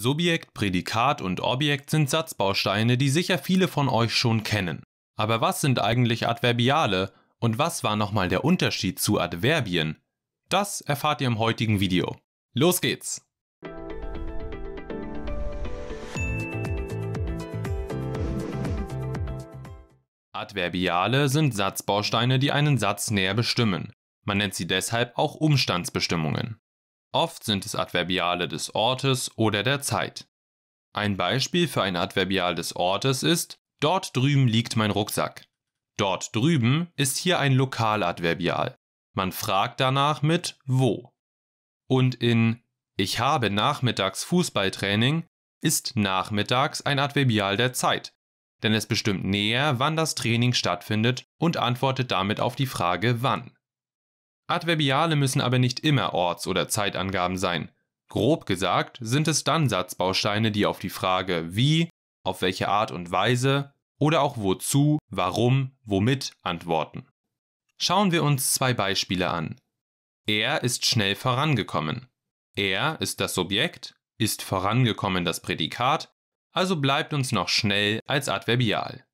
Subjekt, Prädikat und Objekt sind Satzbausteine, die sicher viele von euch schon kennen. Aber was sind eigentlich Adverbiale und was war nochmal der Unterschied zu Adverbien? Das erfahrt ihr im heutigen Video. Los geht's! Adverbiale sind Satzbausteine, die einen Satz näher bestimmen. Man nennt sie deshalb auch Umstandsbestimmungen. Oft sind es Adverbiale des Ortes oder der Zeit. Ein Beispiel für ein Adverbial des Ortes ist Dort drüben liegt mein Rucksack. Dort drüben ist hier ein Lokaladverbial. Man fragt danach mit wo. Und in Ich habe nachmittags Fußballtraining ist nachmittags ein Adverbial der Zeit, denn es bestimmt näher, wann das Training stattfindet und antwortet damit auf die Frage wann. Adverbiale müssen aber nicht immer Orts oder Zeitangaben sein. Grob gesagt sind es dann Satzbausteine, die auf die Frage wie, auf welche Art und Weise oder auch wozu, warum, womit antworten. Schauen wir uns zwei Beispiele an. Er ist schnell vorangekommen. Er ist das Subjekt, ist vorangekommen das Prädikat, also bleibt uns noch schnell als Adverbial.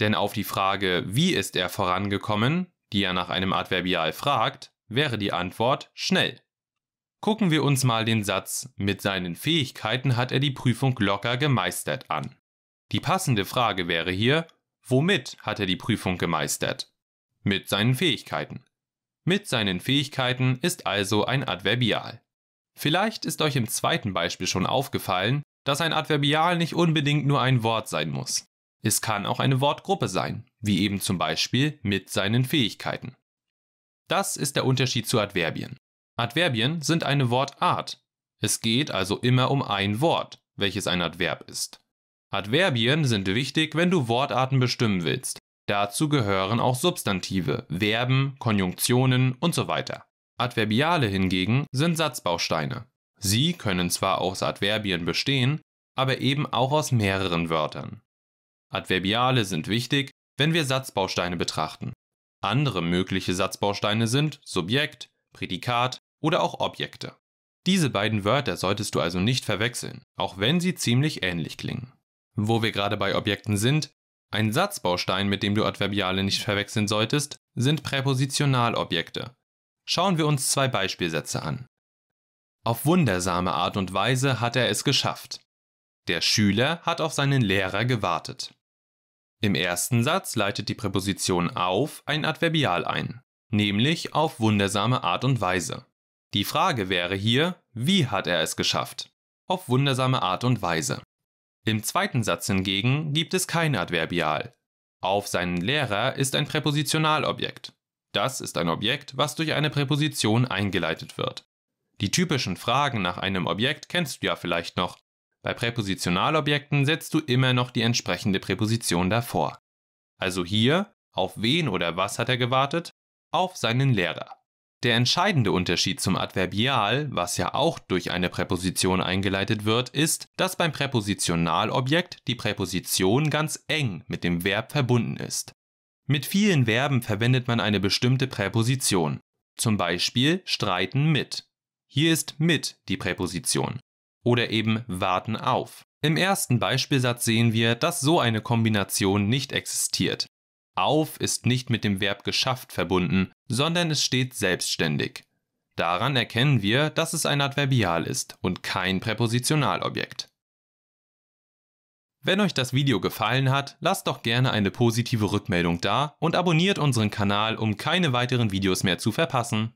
Denn auf die Frage, wie ist er vorangekommen, die er nach einem Adverbial fragt, wäre die Antwort schnell. Gucken wir uns mal den Satz Mit seinen Fähigkeiten hat er die Prüfung locker gemeistert an. Die passende Frage wäre hier, womit hat er die Prüfung gemeistert? Mit seinen Fähigkeiten. Mit seinen Fähigkeiten ist also ein Adverbial. Vielleicht ist euch im zweiten Beispiel schon aufgefallen, dass ein Adverbial nicht unbedingt nur ein Wort sein muss. Es kann auch eine Wortgruppe sein, wie eben zum Beispiel mit seinen Fähigkeiten. Das ist der Unterschied zu Adverbien. Adverbien sind eine Wortart. Es geht also immer um ein Wort, welches ein Adverb ist. Adverbien sind wichtig, wenn du Wortarten bestimmen willst. Dazu gehören auch Substantive, Verben, Konjunktionen und so weiter. Adverbiale hingegen sind Satzbausteine. Sie können zwar aus Adverbien bestehen, aber eben auch aus mehreren Wörtern. Adverbiale sind wichtig, wenn wir Satzbausteine betrachten. Andere mögliche Satzbausteine sind Subjekt, Prädikat oder auch Objekte. Diese beiden Wörter solltest du also nicht verwechseln, auch wenn sie ziemlich ähnlich klingen. Wo wir gerade bei Objekten sind, ein Satzbaustein, mit dem du Adverbiale nicht verwechseln solltest, sind Präpositionalobjekte. Schauen wir uns zwei Beispielsätze an. Auf wundersame Art und Weise hat er es geschafft. Der Schüler hat auf seinen Lehrer gewartet. Im ersten Satz leitet die Präposition auf ein Adverbial ein, nämlich auf wundersame Art und Weise. Die Frage wäre hier, wie hat er es geschafft? Auf wundersame Art und Weise. Im zweiten Satz hingegen gibt es kein Adverbial. Auf seinen Lehrer ist ein Präpositionalobjekt. Das ist ein Objekt, was durch eine Präposition eingeleitet wird. Die typischen Fragen nach einem Objekt kennst du ja vielleicht noch, bei Präpositionalobjekten setzt du immer noch die entsprechende Präposition davor. Also hier, auf wen oder was hat er gewartet? Auf seinen Lehrer. Der entscheidende Unterschied zum Adverbial, was ja auch durch eine Präposition eingeleitet wird, ist, dass beim Präpositionalobjekt die Präposition ganz eng mit dem Verb verbunden ist. Mit vielen Verben verwendet man eine bestimmte Präposition. Zum Beispiel streiten mit. Hier ist mit die Präposition oder eben warten auf. Im ersten Beispielsatz sehen wir, dass so eine Kombination nicht existiert. Auf ist nicht mit dem Verb geschafft verbunden, sondern es steht selbstständig. Daran erkennen wir, dass es ein Adverbial ist und kein Präpositionalobjekt. Wenn euch das Video gefallen hat, lasst doch gerne eine positive Rückmeldung da und abonniert unseren Kanal, um keine weiteren Videos mehr zu verpassen.